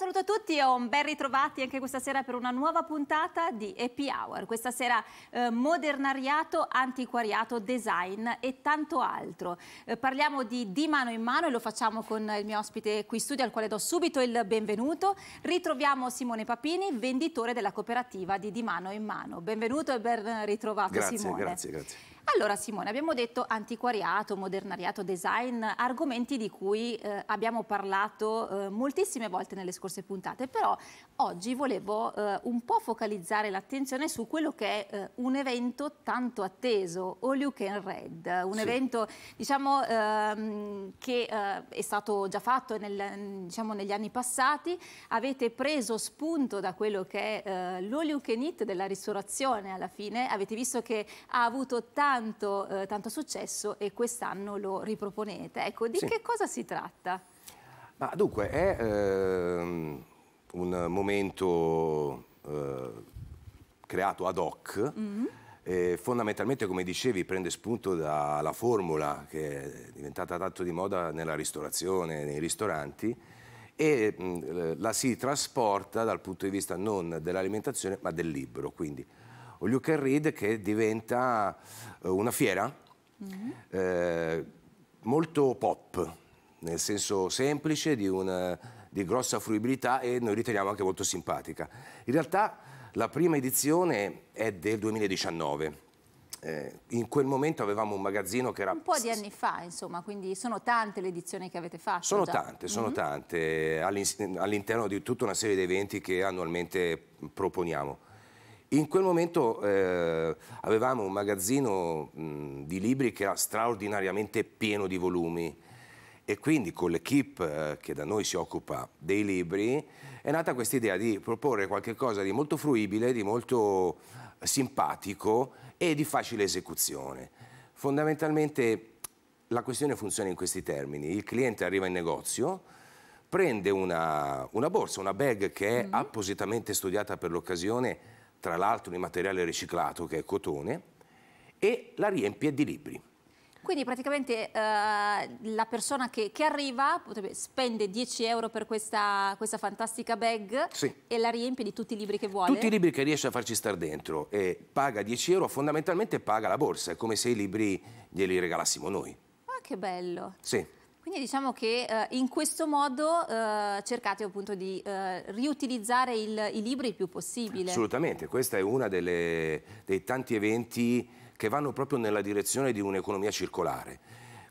saluto a tutti e un ben ritrovati anche questa sera per una nuova puntata di Happy Hour. Questa sera eh, modernariato, antiquariato, design e tanto altro. Eh, parliamo di di mano in mano e lo facciamo con il mio ospite qui in studio al quale do subito il benvenuto. Ritroviamo Simone Papini, venditore della cooperativa di Di mano in mano. Benvenuto e ben ritrovato grazie, Simone. Grazie, grazie. Allora Simone, abbiamo detto antiquariato, modernariato, design, argomenti di cui eh, abbiamo parlato eh, moltissime volte nelle scorse puntate, però oggi volevo eh, un po' focalizzare l'attenzione su quello che è eh, un evento tanto atteso, All You Can Red, un sì. evento diciamo, ehm, che eh, è stato già fatto nel, diciamo, negli anni passati, avete preso spunto da quello che è eh, l'All You Can Eat della ristorazione alla fine, avete visto che ha avuto tanti tanto, eh, tanto successo e quest'anno lo riproponete. Ecco, di sì. che cosa si tratta? Ma dunque, è ehm, un momento eh, creato ad hoc. Mm -hmm. Eh, fondamentalmente, come dicevi, prende spunto dalla formula che è diventata tanto di moda nella ristorazione, nei ristoranti, e mh, mm, la si trasporta dal punto di vista non dell'alimentazione ma del libro. Quindi o You Can Read che diventa eh, una fiera mm -hmm. eh, molto pop, nel senso semplice, di, una, di grossa fruibilità e noi riteniamo anche molto simpatica. In realtà la prima edizione è del 2019, eh, in quel momento avevamo un magazzino che era... Un po' di anni fa, insomma, quindi sono tante le edizioni che avete fatto. Sono già. tante, mm -hmm. tante, all'interno di tutta una serie di eventi che annualmente proponiamo. In quel momento eh, avevamo un magazzino mh, mm, di libri che era straordinariamente pieno di volumi e quindi con l'equipe eh, che da noi si occupa dei libri è nata questa idea di proporre qualcosa di molto fruibile, di molto simpatico e di facile esecuzione. Fondamentalmente la questione funziona in questi termini. Il cliente arriva in negozio, prende una, una borsa, una bag che è mm -hmm. appositamente studiata per l'occasione tra l'altro di materiale riciclato che è cotone, e la riempie di libri. Quindi praticamente eh, la persona che, che arriva potrebbe, spende 10 euro per questa, questa fantastica bag sì. e la riempie di tutti i libri che vuole? Tutti i libri che riesce a farci stare dentro e paga 10 euro, fondamentalmente paga la borsa, è come se i libri glieli regalassimo noi. Ah, che bello! Sì. Quindi diciamo che eh, in questo modo eh, cercate appunto di eh, riutilizzare il, i libri il più possibile. Assolutamente, questo è uno dei tanti eventi che vanno proprio nella direzione di un'economia circolare.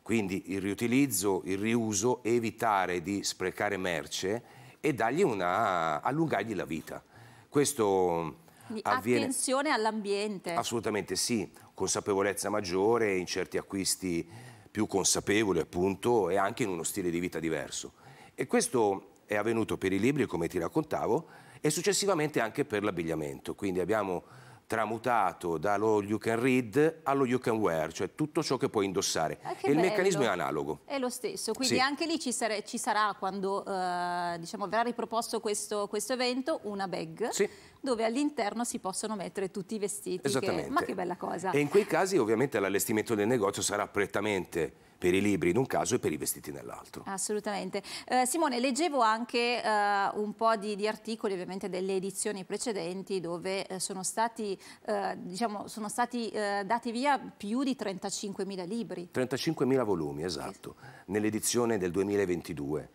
Quindi il riutilizzo, il riuso, evitare di sprecare merce e una, allungargli la vita. Questo avviene... attenzione all'ambiente. Assolutamente sì, consapevolezza maggiore in certi acquisti più consapevole appunto e anche in uno stile di vita diverso. E questo è avvenuto per i libri, come ti raccontavo, e successivamente anche per l'abbigliamento. Quindi abbiamo tramutato dallo you can read allo you can wear, cioè tutto ciò che puoi indossare. Ah, che e bello. il meccanismo è analogo. È lo stesso, quindi sì. anche lì ci, sare, ci sarà quando eh, diciamo, verrà riproposto questo, questo, evento una bag. Sì. dove all'interno si possono mettere tutti i vestiti. Esattamente. Che, ma che bella cosa. E in quei casi ovviamente l'allestimento del negozio sarà prettamente per i libri in un caso e per i vestiti nell'altro. Assolutamente. Eh, Simone, leggevo anche eh, un po' di, di, articoli, ovviamente delle edizioni precedenti, dove eh, sono stati, eh, diciamo, sono stati eh, dati via più di 35.000 libri. 35.000 volumi, esatto, nell'edizione del 2022.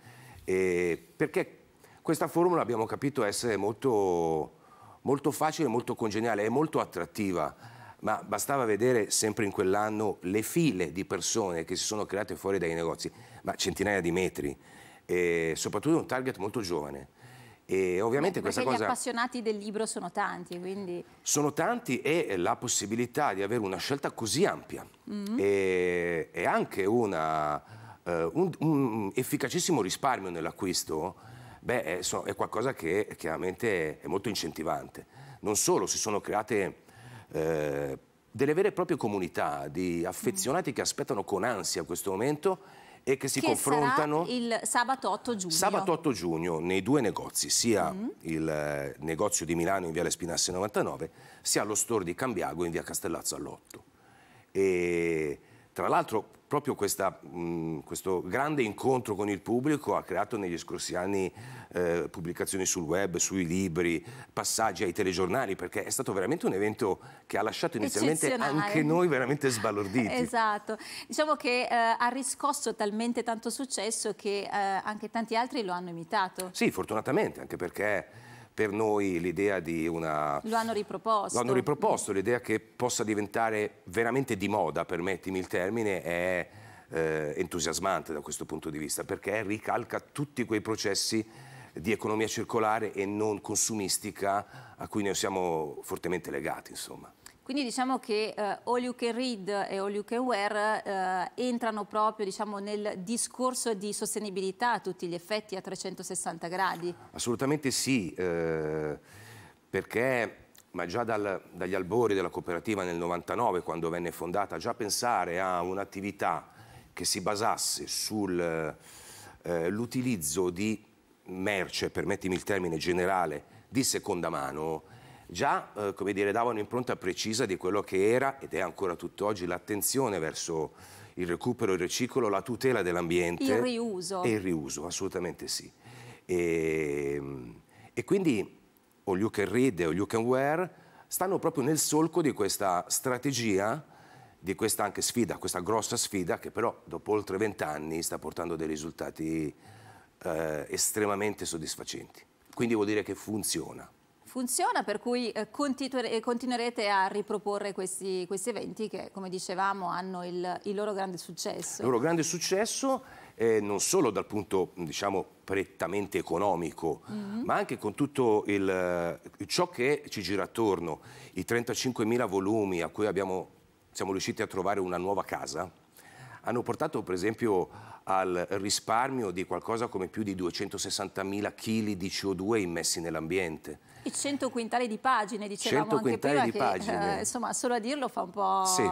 E perché questa formula abbiamo capito essere molto, molto facile, molto congeniale e molto attrattiva ma bastava vedere sempre in quell'anno le file di persone che si sono create fuori dai negozi, ma centinaia di metri, e soprattutto un target molto giovane. E ovviamente Beh, questa cosa... gli appassionati del libro sono tanti, quindi... Sono tanti e la possibilità di avere una scelta così ampia mm -hmm. e, e, anche una, uh, un, un, efficacissimo risparmio nell'acquisto, beh, è, so, è, qualcosa che chiaramente è molto incentivante. Non solo, si sono create eh, delle vere e proprie comunità di affezionati che aspettano con ansia questo momento e che si che confrontano il sabato 8 giugno. Sabato 8 giugno nei due negozi, sia mm. il eh, negozio di Milano in Viale Spinasse 99, sia lo store di Cambiago in Via Castellazzo all'8. E tra l'altro proprio questa, mh, mm, questo grande incontro con il pubblico ha creato negli scorsi anni eh, pubblicazioni sul web, sui libri, passaggi ai telegiornali, perché è stato veramente un evento che ha lasciato inizialmente anche noi veramente sbalorditi. esatto, diciamo che eh, ha riscosso talmente tanto successo che eh, anche tanti altri lo hanno imitato. Sì, fortunatamente, anche perché per noi l'idea di una... Lo hanno riproposto. Lo hanno riproposto, l'idea che possa diventare veramente di moda, permettimi il termine, è eh, entusiasmante da questo punto di vista, perché ricalca tutti quei processi di economia circolare e non consumistica a cui noi siamo fortemente legati, insomma. Quindi diciamo che eh, All You Can Read e All You Can Wear eh, entrano proprio diciamo, nel discorso di sostenibilità a tutti gli effetti a 360 gradi. Assolutamente sì, eh, perché ma già dal, dagli albori della cooperativa nel 99, quando venne fondata, già pensare a un'attività che si basasse sull'utilizzo eh, di merce, permettimi il termine generale, di seconda mano, già eh, come dire, dava un'impronta precisa di quello che era ed è ancora tutt'oggi l'attenzione verso il recupero, il riciclo, la tutela dell'ambiente. Il riuso. E il riuso, assolutamente sì. E, ehm, e quindi o You Can Read o You Can Wear stanno proprio nel solco di questa strategia di questa anche sfida, questa grossa sfida che però dopo oltre vent'anni sta portando dei risultati eh, estremamente soddisfacenti. Quindi vuol dire che funziona funziona, per cui eh, eh, continuerete a riproporre questi, questi, eventi che, come dicevamo, hanno il, il loro grande successo. Il loro grande successo eh, non solo dal punto, diciamo, prettamente economico, mm -hmm. ma anche con tutto il, eh, ciò che ci gira attorno, i 35.000 volumi a cui abbiamo, siamo riusciti a trovare una nuova casa, hanno portato per esempio al risparmio di qualcosa come più di 260.000 kg di CO2 immessi nell'ambiente. E 100 quintali di pagine, dicevamo 100 quintali di che, pagine. Eh, insomma, solo a dirlo fa un po'... Sì.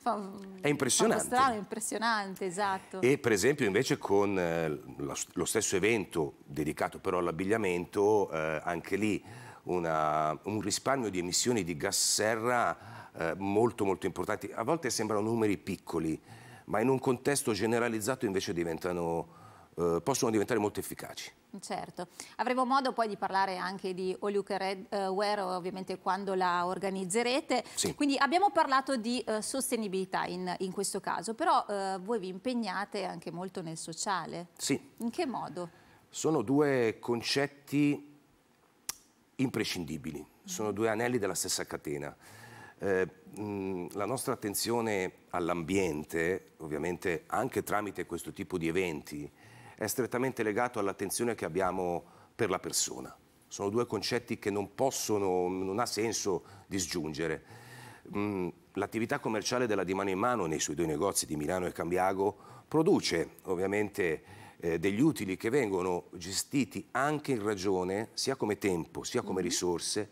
Fa, è impressionante. Fa strano, impressionante, esatto. E per esempio invece con eh, lo, lo stesso evento dedicato però all'abbigliamento, eh, anche lì una, un risparmio di emissioni di gas serra eh, molto molto importanti. A volte sembrano numeri piccoli, ma in un contesto generalizzato invece diventano eh, possono diventare molto efficaci. Certo, avremo modo poi di parlare anche di All You Can Red, uh, eh, Wear ovviamente quando la organizzerete, sì. quindi abbiamo parlato di uh, sostenibilità in, in, questo caso, però uh, voi vi impegnate anche molto nel sociale. Sì. In che modo? Sono due concetti imprescindibili, mm. sono due anelli della stessa catena. Eh, la nostra attenzione all'ambiente, ovviamente anche tramite questo tipo di eventi, è strettamente legato all'attenzione che abbiamo per la persona. Sono due concetti che non possono, non ha senso disgiungere. l'attività commerciale della di mano in mano nei suoi due negozi di Milano e Cambiago produce ovviamente eh, degli utili che vengono gestiti anche in ragione, sia come tempo, sia come mm-hmm. risorse,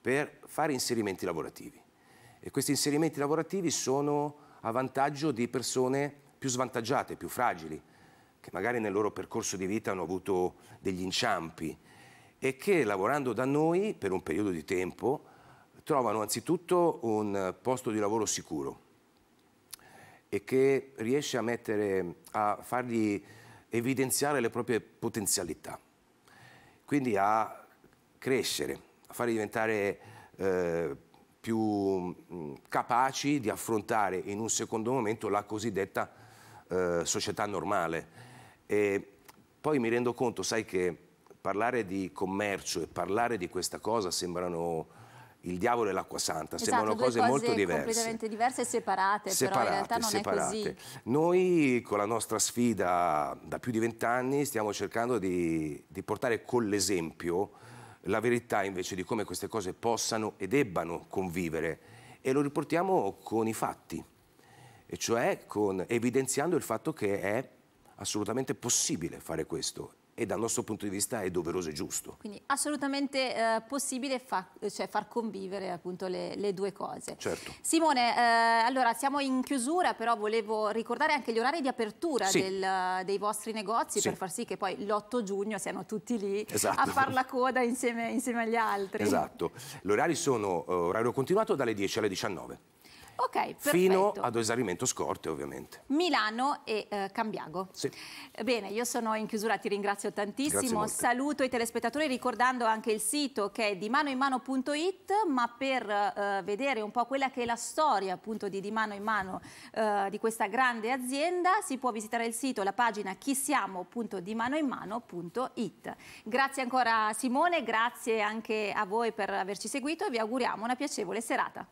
per fare inserimenti lavorativi e questi inserimenti lavorativi sono a vantaggio di persone più svantaggiate, più fragili, che magari nel loro percorso di vita hanno avuto degli inciampi e che lavorando da noi per un periodo di tempo trovano anzitutto un posto di lavoro sicuro e che riesce a, mettere, a fargli evidenziare le proprie potenzialità, quindi a crescere, a farli diventare eh, più capaci di affrontare in un secondo momento la cosiddetta eh, società normale. E poi mi rendo conto, sai che parlare di commercio e parlare di questa cosa sembrano il diavolo e l'acqua santa, esatto, sembrano cose, cose, molto diverse. completamente diverse e separate, separate, però in realtà non separate. è così. Noi con la nostra sfida da più di vent'anni stiamo cercando di, di portare con l'esempio la verità invece di come queste cose possano e debbano convivere e lo riportiamo con i fatti, e cioè con, evidenziando il fatto che è assolutamente possibile fare questo e dal nostro punto di vista è doveroso e giusto. Quindi assolutamente eh, possibile fa, cioè, far convivere appunto le, le due cose. Certo. Simone, eh, allora siamo in chiusura, però volevo ricordare anche gli orari di apertura sì. del, dei vostri negozi sì. per far sì che poi l'8 giugno siano tutti lì esatto. a far la coda insieme, insieme agli altri. Esatto, gli orari sono uh, orario continuato dalle 10 alle 19. Ok, perfetto. Fino ad esaurimento scorte, ovviamente. Milano e eh, Cambiago. Sì. Bene, io sono in chiusura, ti ringrazio tantissimo. Saluto i telespettatori ricordando anche il sito che è dimanoinmano.it, ma per eh, vedere un po' quella che è la storia appunto di Di Mano in Mano eh, di questa grande azienda, si può visitare il sito, la pagina chisiamo.dimanoinmano.it. Grazie ancora Simone, grazie anche a voi per averci seguito e vi auguriamo una piacevole serata.